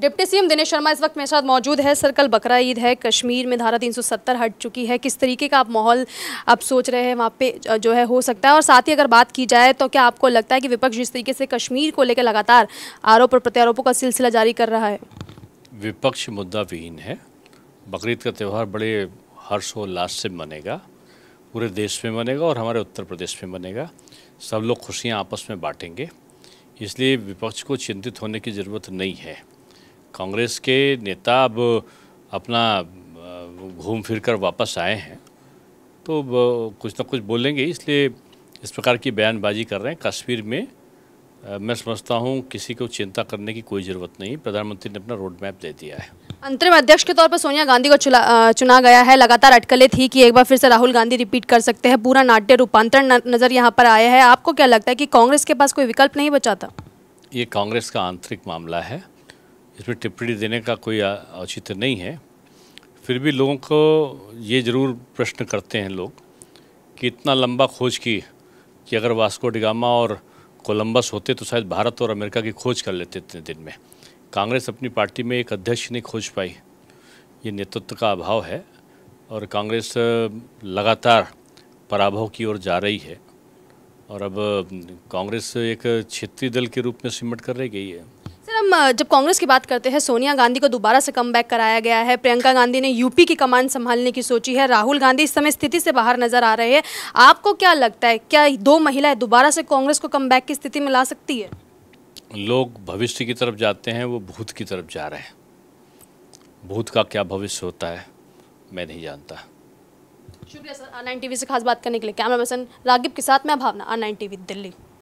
deputy CM Dinesh Sharma इस वक्त मेरे साथ मौजूद है सर कल बकरा ईद है कश्मीर में धारा 370 हट चुकी है किस तरीके का आप माहौल आप सोच रहे हैं वहाँ पे जो है हो सकता है और साथ ही अगर बात की जाए तो क्या आपको लगता है कि विपक्ष जिस तरीके से कश्मीर को लेकर लगातार आरोप और प्रत्यारोपों का सिलसिला जारी कर रहा है विपक्ष मुद्दा विहीन है बकरीद का त्यौहार बड़े हर्षोल्लास से मनेगा पूरे देश में मनेगा और हमारे उत्तर प्रदेश में मनेगा सब लोग खुशियाँ आपस में बाँटेंगे इसलिए विपक्ष को चिंतित होने की ज़रूरत नहीं है कांग्रेस के नेता अब अपना घूम फिर कर वापस आए हैं तो कुछ ना कुछ बोलेंगे इसलिए इस प्रकार की बयानबाजी कर रहे हैं कश्मीर में मैं समझता हूँ किसी को चिंता करने की कोई ज़रूरत नहीं प्रधानमंत्री ने अपना रोड मैप दे दिया है अंतरिम अध्यक्ष के तौर पर सोनिया गांधी को चुना, चुना गया है लगातार अटकलें थी कि एक बार फिर से राहुल गांधी रिपीट कर सकते हैं पूरा नाट्य रूपांतरण नज़र यहाँ पर आया है आपको क्या लगता है कि कांग्रेस के पास कोई विकल्प नहीं बचाता ये कांग्रेस का आंतरिक मामला है इसमें टिप्पणी देने का कोई औचित्य नहीं है फिर भी लोगों को ये ज़रूर प्रश्न करते हैं लोग कि इतना लंबा खोज की कि अगर वास्को डिगामा और कोलंबस होते तो शायद भारत और अमेरिका की खोज कर लेते इतने दिन में कांग्रेस अपनी पार्टी में एक अध्यक्ष नहीं खोज पाई ये नेतृत्व का अभाव है और कांग्रेस लगातार पराभव की ओर जा रही है और अब कांग्रेस एक क्षेत्रीय दल के रूप में सिमट कर रह गई है हम जब कांग्रेस की बात करते हैं सोनिया गांधी को दोबारा से कम कराया गया है प्रियंका गांधी ने यूपी की कमान संभालने की सोची है राहुल गांधी इस समय स्थिति से बाहर नजर आ रहे हैं आपको क्या लगता है क्या दो महिलाएं दोबारा से कांग्रेस को कम की स्थिति में ला सकती है लोग भविष्य की तरफ जाते हैं वो भूत की तरफ जा रहे हैं भूत का क्या भविष्य होता है मैं नहीं जानता शुक्रिया सर आर टीवी से खास बात करने के लिए कैमरा पर्सन रागिब के साथ मैं भावना आर टीवी दिल्ली